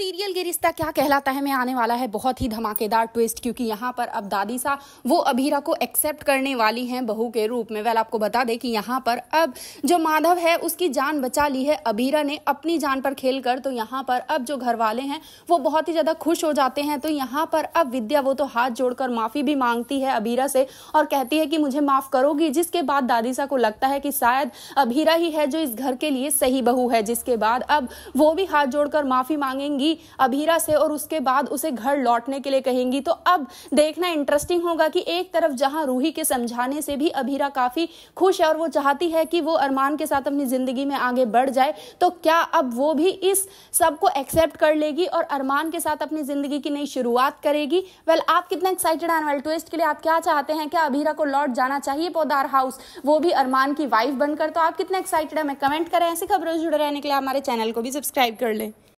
serial ये रिश्ता क्या कहलाता है मैं आने वाला है बहुत ही धमाकेदार ट्विस्ट क्योंकि यहाँ पर अब दादी सा वो अभीरा को एक्सेप्ट करने वाली हैं बहू के रूप में वेल आपको बता दें कि यहाँ पर अब जो माधव है उसकी जान बचा ली है अभीरा ने अपनी जान पर खेल कर तो यहाँ पर अब जो घर वाले हैं वो बहुत ही ज़्यादा खुश हो जाते हैं तो यहाँ पर अब विद्या वो तो हाथ जोड़कर माफ़ी भी मांगती है अभीरा से और कहती है कि मुझे माफ़ करोगी जिसके बाद दादी सा को लगता है कि शायद अभीरा ही है जो इस घर के लिए सही बहू है जिसके बाद अब वो भी हाथ जोड़कर माफ़ी मांगेंगी करेंगी अभीरा से और उसके बाद उसे घर लौटने के लिए कहेंगी तो अब देखना इंटरेस्टिंग होगा कि एक तरफ जहां रूही के समझाने से भी अभीरा काफी खुश है और वो चाहती है कि वो अरमान के साथ अपनी जिंदगी में आगे बढ़ जाए तो क्या अब वो भी इस सबको एक्सेप्ट कर लेगी और अरमान के साथ अपनी जिंदगी की नई शुरुआत करेगी वेल आप कितना एक्साइटेड हैं वेल ट्विस्ट के लिए आप क्या चाहते हैं क्या अभीरा को लौट जाना चाहिए पौदार हाउस वो भी अरमान की वाइफ बनकर तो आप कितना एक्साइटेड है मैं कमेंट करें ऐसी खबरों से जुड़े रहने के लिए हमारे चैनल को भी सब्सक्राइब कर लें